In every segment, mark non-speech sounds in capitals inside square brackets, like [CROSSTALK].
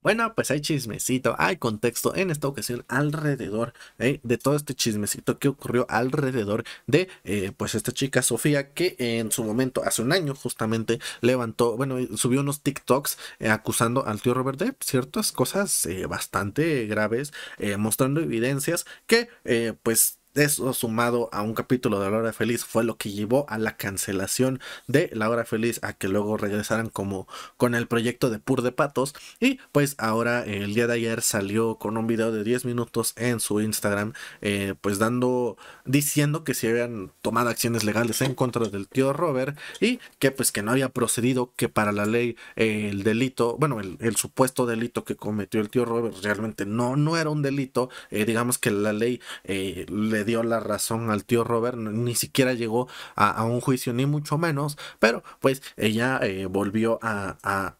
Bueno, pues hay chismecito, hay contexto en esta ocasión alrededor eh, de todo este chismecito que ocurrió alrededor de eh, pues esta chica Sofía que en su momento, hace un año justamente, levantó, bueno, subió unos TikToks eh, acusando al tío Robert de ciertas cosas bastante graves, mostrando evidencias que pues eso sumado a un capítulo de La Hora Feliz fue lo que llevó a la cancelación de La Hora Feliz a que luego regresaran como con el proyecto de Pur de Patos y pues ahora el día de ayer salió con un video de 10 minutos en su Instagram eh, pues dando diciendo que se habían tomado acciones legales en contra del tío Robert y que pues que no había procedido que para la ley el delito bueno el, el, supuesto delito que cometió el tío Robert realmente no no era un delito eh, digamos que la ley eh, le dio la razón al tío Robert, ni siquiera llegó a, un juicio, ni mucho menos, pero pues ella eh, volvió a,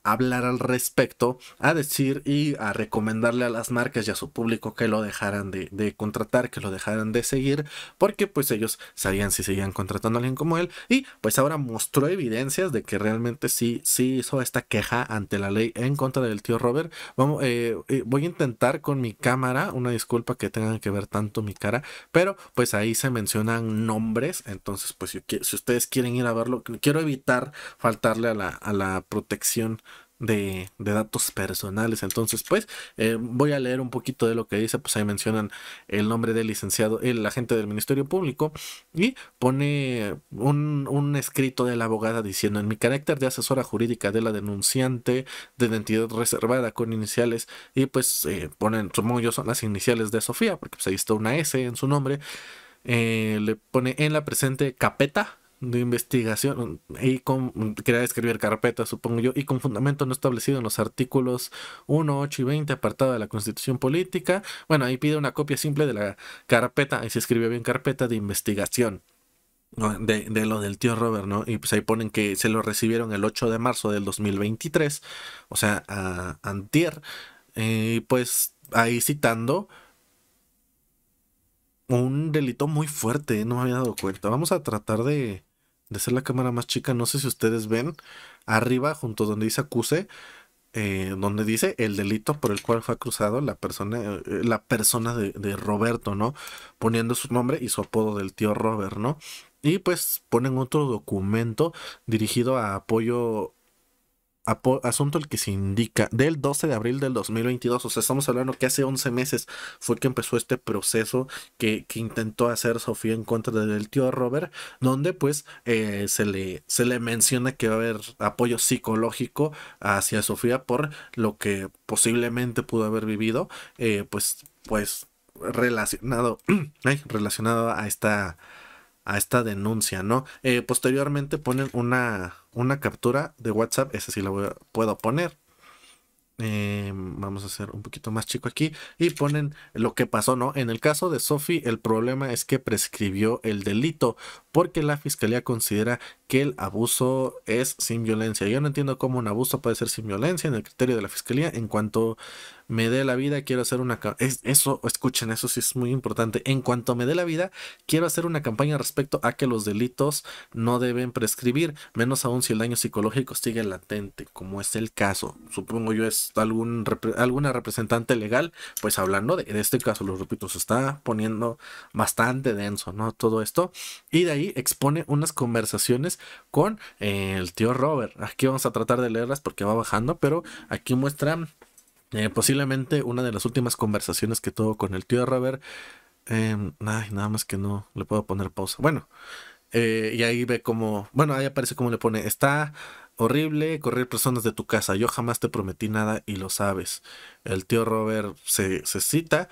hablar al respecto, a decir y a recomendarle a las marcas y a su público que lo dejaran de, contratar, que lo dejaran de seguir, porque pues ellos sabían si seguían contratando a alguien como él, y pues ahora mostró evidencias de que realmente sí, sí hizo esta queja ante la ley en contra del tío Robert. Vamos, eh, eh, voy a intentar con mi cámara, una disculpa que tengan que ver tanto mi cara, pero pues ahí se mencionan nombres, entonces pues si, si ustedes quieren ir a verlo, quiero evitar faltarle a la, a la protección de, datos personales. Entonces, pues, eh, voy a leer un poquito de lo que dice. Pues ahí mencionan el nombre del licenciado, el agente del Ministerio Público, y pone un, escrito de la abogada diciendo: En mi carácter de asesora jurídica de la denunciante de identidad reservada con iniciales, y pues eh, ponen, supongo yo, son las iniciales de Sofía, porque se pues, ahí está una S en su nombre. Eh, le pone en la presente capeta de investigación y con, quería escribir carpeta supongo yo, y con fundamento no establecido en los artículos 1, 8 y 20, apartado de la Constitución Política. Bueno, ahí pide una copia simple de la carpeta, ahí se escribió bien carpeta de investigación. De, lo del tío Robert, ¿no? Y pues ahí ponen que se lo recibieron el 8 de marzo del 2023, o sea, a Antier, y eh, pues ahí citando un delito muy fuerte, no me había dado cuenta. Vamos a tratar de, de ser la cámara más chica, no sé si ustedes ven arriba, junto donde dice acuse, eh, donde dice el delito por el cual fue acusado la persona, eh, eh, la persona de, de, Roberto, ¿no? Poniendo su nombre y su apodo del tío Robert, ¿no? Y pues ponen otro documento dirigido a apoyo asunto el que se indica del 12 de abril del 2022, o sea, estamos hablando que hace 11 meses fue que empezó este proceso que, intentó hacer Sofía en contra del tío Robert, donde pues eh, se, le, se le menciona que va a haber apoyo psicológico hacia Sofía por lo que posiblemente pudo haber vivido, eh, pues, pues relacionado, [CLEARS THROAT] relacionado a esta a esta denuncia, ¿no? Eh, posteriormente ponen una, una captura de WhatsApp, esa sí la puedo poner. Eh, vamos a hacer un poquito más chico aquí y ponen lo que pasó, ¿no? En el caso de Sofi el problema es que prescribió el delito porque la fiscalía considera que el abuso es sin violencia. Yo no entiendo cómo un abuso puede ser sin violencia en el criterio de la fiscalía en cuanto me dé la vida, quiero hacer una es, eso, escuchen, eso sí es muy importante. En cuanto me dé la vida, quiero hacer una campaña respecto a que los delitos no deben prescribir, menos aún si el daño psicológico sigue latente, como es el caso. Supongo yo es algún alguna representante legal, pues hablando de, este caso, lo repito, se está poniendo bastante denso, ¿no? Todo esto. Y de ahí expone unas conversaciones con el tío Robert. Aquí vamos a tratar de leerlas porque va bajando, pero aquí muestran eh, posiblemente una de las últimas conversaciones que tuvo con el tío Robert. Em, nada más que no le puedo poner pausa. Bueno, eh, y ahí ve como, bueno, ahí aparece como le pone, está horrible correr personas de tu casa, yo jamás te prometí nada y lo sabes. El tío Robert se, se cita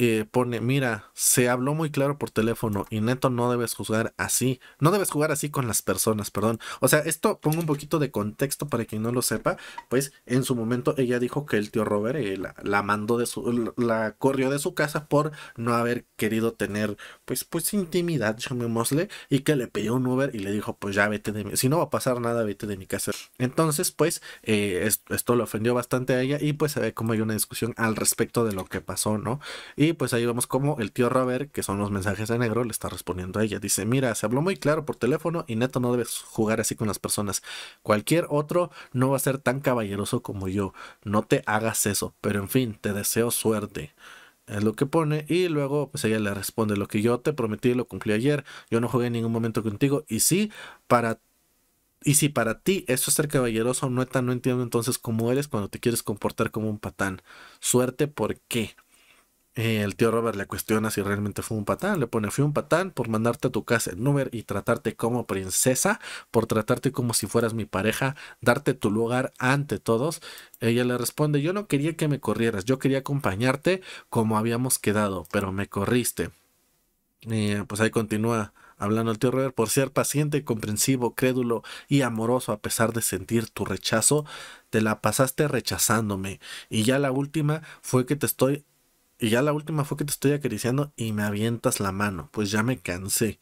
eh, pone, mira, se habló muy claro por teléfono y neto no debes juzgar así, no debes jugar así con las personas, perdón. O sea, esto pongo un poquito de contexto para quien no lo sepa, pues en su momento ella dijo que el tío Robert eh, la, mandó de su, la corrió de su casa por no haber querido tener, pues, pues intimidad, llamémosle, y que le pidió un Uber y le dijo, pues ya vete de mi, si no va a pasar nada, vete de mi casa. Entonces, pues, eh, esto, esto, lo ofendió bastante a ella y pues se ve como hay una discusión al respecto de lo que pasó, ¿no? Y pues ahí vemos como el tío Robert, que son los mensajes de negro, le está respondiendo a ella. Dice, mira, se habló muy claro por teléfono y neto no debes jugar así con las personas. Cualquier otro no va a ser tan caballeroso como yo. No te hagas eso. Pero en fin, te deseo suerte es lo que pone y luego pues ella le responde lo que yo te prometí lo cumplí ayer yo no jugué en ningún momento contigo y sí para y si para ti eso es ser caballeroso no no entiendo entonces cómo eres cuando te quieres comportar como un patán suerte por qué eh, el tío Robert le cuestiona si realmente fue un patán. Le pone, fui un patán por mandarte a tu casa en número y tratarte como princesa, por tratarte como si fueras mi pareja, darte tu lugar ante todos. Ella le responde, yo no quería que me corrieras, yo quería acompañarte como habíamos quedado, pero me corriste. pues ahí continúa hablando el tío Robert, por ser paciente, comprensivo, crédulo y amoroso a pesar de sentir tu rechazo, te la pasaste rechazándome. Y ya la última fue que te estoy y ya la última fue que te estoy acariciando y me avientas la mano. Pues ya me cansé.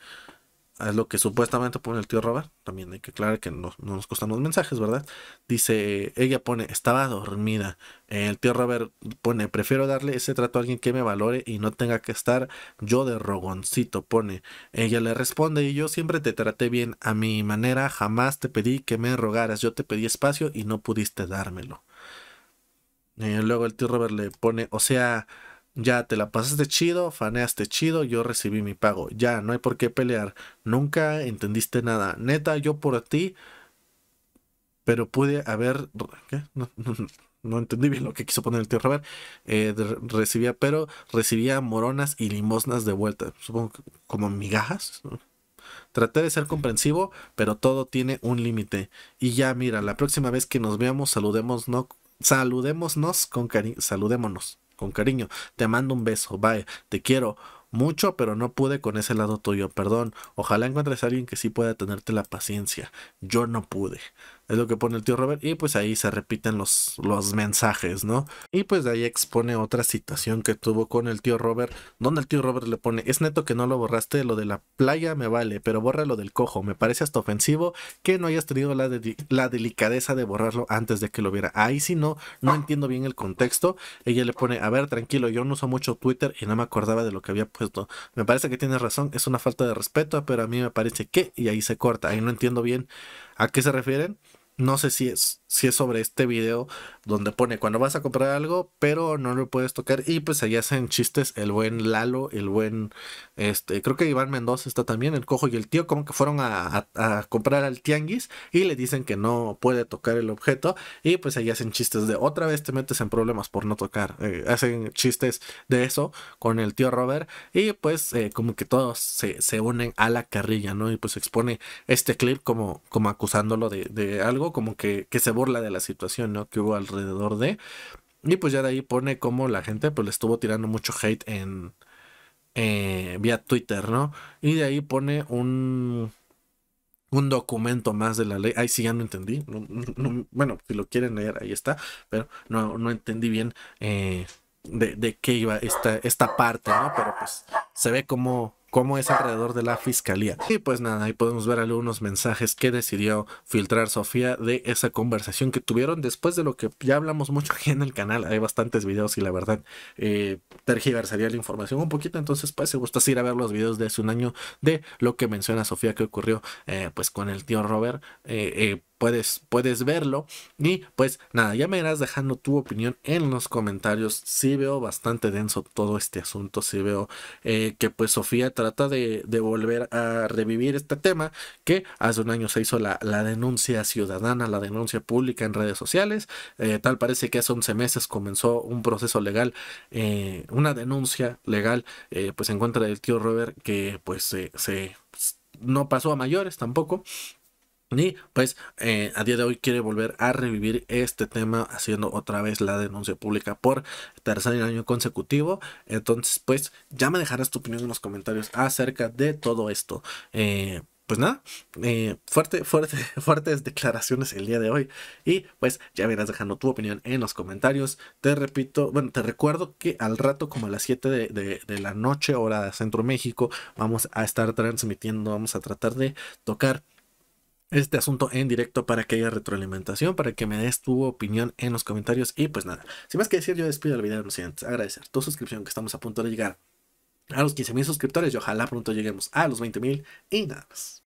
Es lo que supuestamente pone el tío Robert. También hay que aclarar que no, nos costan los mensajes, ¿verdad? Dice, ella pone, estaba dormida. El tío Robert pone, prefiero darle ese trato a alguien que me valore y no tenga que estar yo de rogoncito, pone. Ella le responde, y yo siempre te traté bien a mi manera, jamás te pedí que me rogaras, yo te pedí espacio y no pudiste dármelo. Eh, luego el tío Robert le pone, o sea, ya te la pasaste chido, faneaste chido, yo recibí mi pago. Ya, no hay por qué pelear. Nunca entendiste nada. Neta, yo por ti, pero pude haber... No, entendí bien lo que quiso poner el tío Robert. Eh, recibía, pero recibía moronas y limosnas de vuelta. Supongo que como migajas. Traté de ser comprensivo, pero todo tiene un límite. Y ya, mira, la próxima vez que nos veamos, saludemos, saludémonos con cariño. Saludémonos con cariño, te mando un beso, bye, te quiero mucho, pero no pude con ese lado tuyo, perdón. Ojalá encuentres a alguien que sí pueda tenerte la paciencia. Yo no pude es lo que pone el tío Robert, y pues ahí se repiten los, los mensajes, ¿no? Y pues de ahí expone otra situación que tuvo con el tío Robert, donde el tío Robert le pone, es neto que no lo borraste, lo de la playa me vale, pero borra lo del cojo, me parece hasta ofensivo que no hayas tenido la, la delicadeza de borrarlo antes de que lo viera. Ahí si no, no entiendo bien el contexto, ella le pone, a ver, tranquilo, yo no uso mucho Twitter y no me acordaba de lo que había puesto, me parece que tienes razón, es una falta de respeto, pero a mí me parece que, y ahí se corta, ahí no entiendo bien a qué se refieren. No sé si es, si es sobre este video, donde pone cuando vas a comprar algo, pero no lo puedes tocar. Y pues ahí hacen chistes el buen Lalo, el buen, este, creo que Iván Mendoza está también, el cojo y el tío, como que fueron a, comprar al tianguis y le dicen que no puede tocar el objeto. Y pues ahí hacen chistes de otra vez te metes en problemas por no tocar. Eh, hacen chistes de eso con el tío Robert y pues eh, como que todos se, unen a la carrilla, ¿no? Y pues expone este clip como, como acusándolo de, algo, como que, que se burla de la situación, ¿no? Que hubo alrededor de. Y pues ya de ahí pone como la gente pues le estuvo tirando mucho hate en eh, vía Twitter, ¿no? Y de ahí pone un un documento más de la ley. Ahí sí ya no entendí. bueno, si lo quieren leer, ahí está. Pero no, no entendí bien eh, de, de, qué iba esta, esta parte, ¿no? Pero pues se ve como cómo es alrededor de la fiscalía. Y pues nada, ahí podemos ver algunos mensajes que decidió filtrar Sofía de esa conversación que tuvieron después de lo que ya hablamos mucho aquí en el canal. Hay bastantes videos y la verdad eh, tergiversaría la información un poquito. Entonces, pues si gustas ir a ver los videos de hace un año de lo que menciona Sofía que ocurrió eh, pues con el tío Robert. Eh, puedes, puedes, verlo. Y pues nada, ya me irás dejando tu opinión en los comentarios. si veo bastante denso todo este asunto. si veo que pues Sofía trata de, volver a revivir este tema que hace un año se hizo la, denuncia ciudadana, la denuncia pública en redes sociales. Eh, tal parece que hace 11 meses comenzó un proceso legal, eh, una denuncia legal eh, pues en contra del tío Robert que pues se pues, no pasó a mayores tampoco. Y pues eh, a día de hoy quiere volver a revivir este tema haciendo otra vez la denuncia pública por tercer año consecutivo. Entonces pues ya me dejarás tu opinión en los comentarios acerca de todo esto. Eh, pues nada, eh, fuerte, fuerte, [LAUGHS] fuertes declaraciones el día de hoy. Y pues ya verás dejando tu opinión en los comentarios. Te repito, bueno, te recuerdo que al rato, como a las 7 de, de la noche, hora de Centro México, vamos a estar transmitiendo, vamos a tratar de tocar este asunto en directo para que haya retroalimentación, para que me des tu opinión en los comentarios. Y pues nada, sin más que decir, yo despido el video, de los siguientes, agradecer tu suscripción que estamos a punto de llegar a los 15.000 suscriptores y ojalá pronto lleguemos a los 20.000 y nada más.